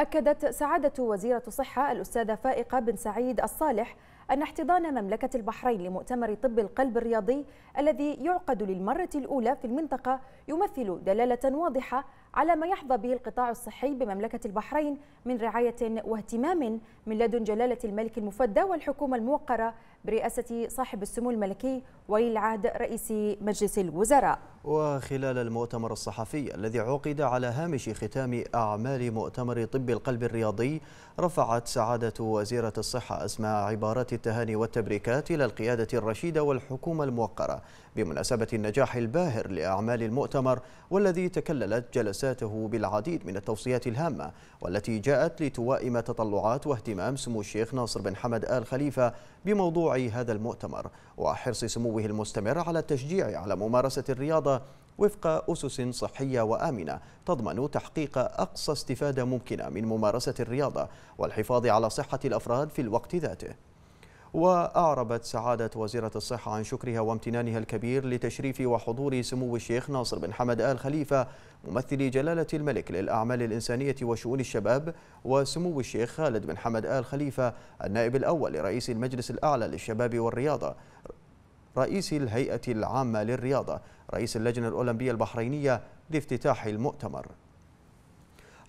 أكدت سعادة وزيرة الصحة الأستاذة فائقة بن سعيد الصالح أن احتضان مملكة البحرين لمؤتمر طب القلب الرياضي الذي يعقد للمرة الأولى في المنطقة يمثل دلالة واضحة على ما يحظى به القطاع الصحي بمملكة البحرين من رعاية واهتمام من لدن جلالة الملك المفدى والحكومة الموقرة برئاسة صاحب السمو الملكي ولي العهد رئيس مجلس الوزراء وخلال المؤتمر الصحفي الذي عقد على هامش ختام أعمال مؤتمر طب القلب الرياضي رفعت سعادة وزيرة الصحة أسماء عبارات التهاني والتبريكات إلى القيادة الرشيدة والحكومة الموقرة بمناسبة النجاح الباهر لأعمال المؤتمر والذي تكللت جلساته بالعديد من التوصيات الهامة والتي جاءت لتوائم تطلعات واهتمام سمو الشيخ ناصر بن حمد آل خليفة بموضوع هذا المؤتمر وحرص سموه المستمر على التشجيع على ممارسة الرياضة وفق أسس صحية وآمنة تضمن تحقيق أقصى استفادة ممكنة من ممارسة الرياضة والحفاظ على صحة الأفراد في الوقت ذاته وأعربت سعادة وزيرة الصحة عن شكرها وامتنانها الكبير لتشريف وحضور سمو الشيخ ناصر بن حمد آل خليفة ممثل جلالة الملك للأعمال الإنسانية وشؤون الشباب وسمو الشيخ خالد بن حمد آل خليفة النائب الأول لرئيس المجلس الأعلى للشباب والرياضة رئيس الهيئة العامة للرياضة رئيس اللجنة الأولمبية البحرينية لافتتاح المؤتمر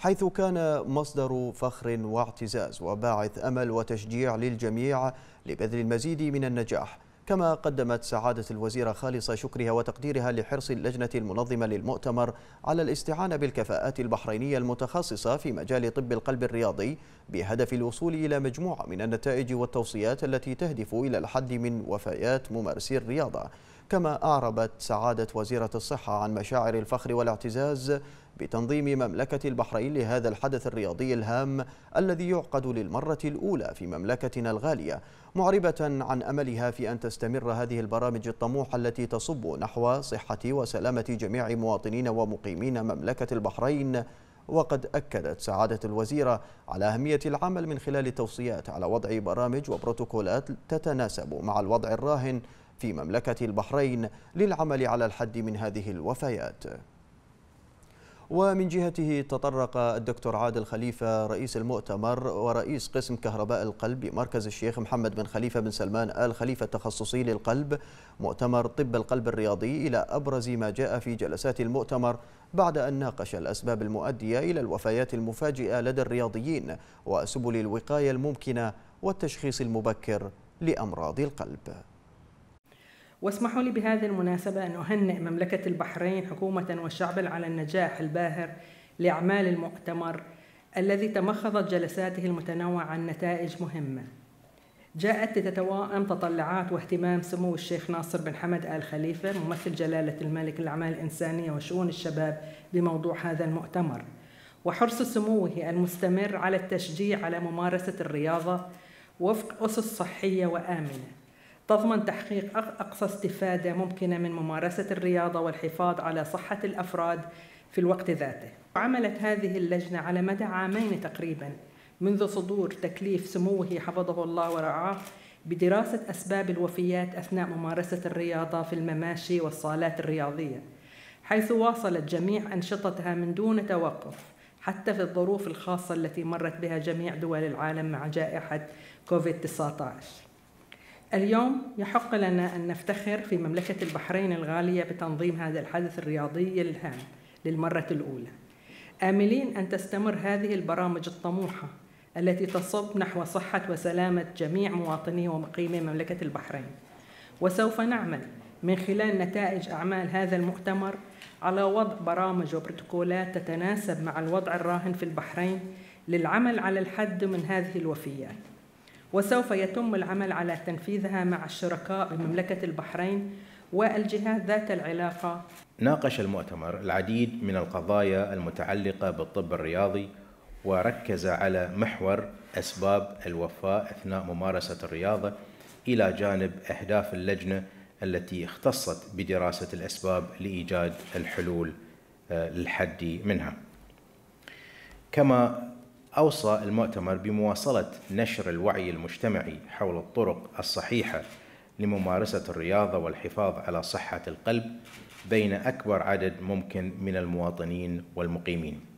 حيث كان مصدر فخر واعتزاز وباعث أمل وتشجيع للجميع لبذل المزيد من النجاح كما قدمت سعادة الوزيرة خالص شكرها وتقديرها لحرص اللجنة المنظمة للمؤتمر على الاستعانة بالكفاءات البحرينية المتخصصة في مجال طب القلب الرياضي بهدف الوصول إلى مجموعة من النتائج والتوصيات التي تهدف إلى الحد من وفيات ممارسي الرياضة كما أعربت سعادة وزيرة الصحة عن مشاعر الفخر والاعتزاز بتنظيم مملكة البحرين لهذا الحدث الرياضي الهام الذي يعقد للمرة الأولى في مملكتنا الغالية معربة عن أملها في أن تستمر هذه البرامج الطموحة التي تصب نحو صحة وسلامة جميع مواطنين ومقيمين مملكة البحرين وقد أكدت سعادة الوزيرة على أهمية العمل من خلال التوصيات على وضع برامج وبروتوكولات تتناسب مع الوضع الراهن في مملكة البحرين للعمل على الحد من هذه الوفيات ومن جهته تطرق الدكتور عادل خليفة رئيس المؤتمر ورئيس قسم كهرباء القلب بمركز الشيخ محمد بن خليفة بن سلمان آل خليفة التخصصي للقلب مؤتمر طب القلب الرياضي إلى أبرز ما جاء في جلسات المؤتمر بعد أن ناقش الأسباب المؤدية إلى الوفيات المفاجئة لدى الرياضيين وسبل الوقاية الممكنة والتشخيص المبكر لأمراض القلب واسمحوا لي بهذه المناسبة أن أهنئ مملكة البحرين حكومة وشعبا على النجاح الباهر لأعمال المؤتمر الذي تمخضت جلساته المتنوعة عن نتائج مهمة جاءت لتتوائم تطلعات واهتمام سمو الشيخ ناصر بن حمد آل خليفة ممثل جلالة الملك للأعمال الإنسانية وشؤون الشباب بموضوع هذا المؤتمر وحرص سموه المستمر على التشجيع على ممارسة الرياضة وفق أسس صحية وآمنة تضمن تحقيق أقصى استفادة ممكنة من ممارسة الرياضة والحفاظ على صحة الأفراد في الوقت ذاته. عملت هذه اللجنة على مدى عامين تقريبا منذ صدور تكليف سموه حفظه الله ورعاه بدراسة أسباب الوفيات أثناء ممارسة الرياضة في المماشي والصالات الرياضية، حيث واصلت جميع أنشطتها من دون توقف حتى في الظروف الخاصة التي مرت بها جميع دول العالم مع جائحة كوفيد 19. اليوم يحق لنا أن نفتخر في مملكة البحرين الغالية بتنظيم هذا الحدث الرياضي الهام للمرة الأولى آملين أن تستمر هذه البرامج الطموحة التي تصب نحو صحة وسلامة جميع مواطني ومقيمي مملكة البحرين وسوف نعمل من خلال نتائج أعمال هذا المؤتمر على وضع برامج وبروتوكولات تتناسب مع الوضع الراهن في البحرين للعمل على الحد من هذه الوفيات وسوف يتم العمل على تنفيذها مع الشركاء بمملكة البحرين والجهات ذات العلاقة ناقش المؤتمر العديد من القضايا المتعلقة بالطب الرياضي وركز على محور أسباب الوفاة أثناء ممارسة الرياضة إلى جانب أهداف اللجنة التي اختصت بدراسة الأسباب لإيجاد الحلول آه، للحد منها كما أوصى المؤتمر بمواصلة نشر الوعي المجتمعي حول الطرق الصحيحة لممارسة الرياضة والحفاظ على صحة القلب بين أكبر عدد ممكن من المواطنين والمقيمين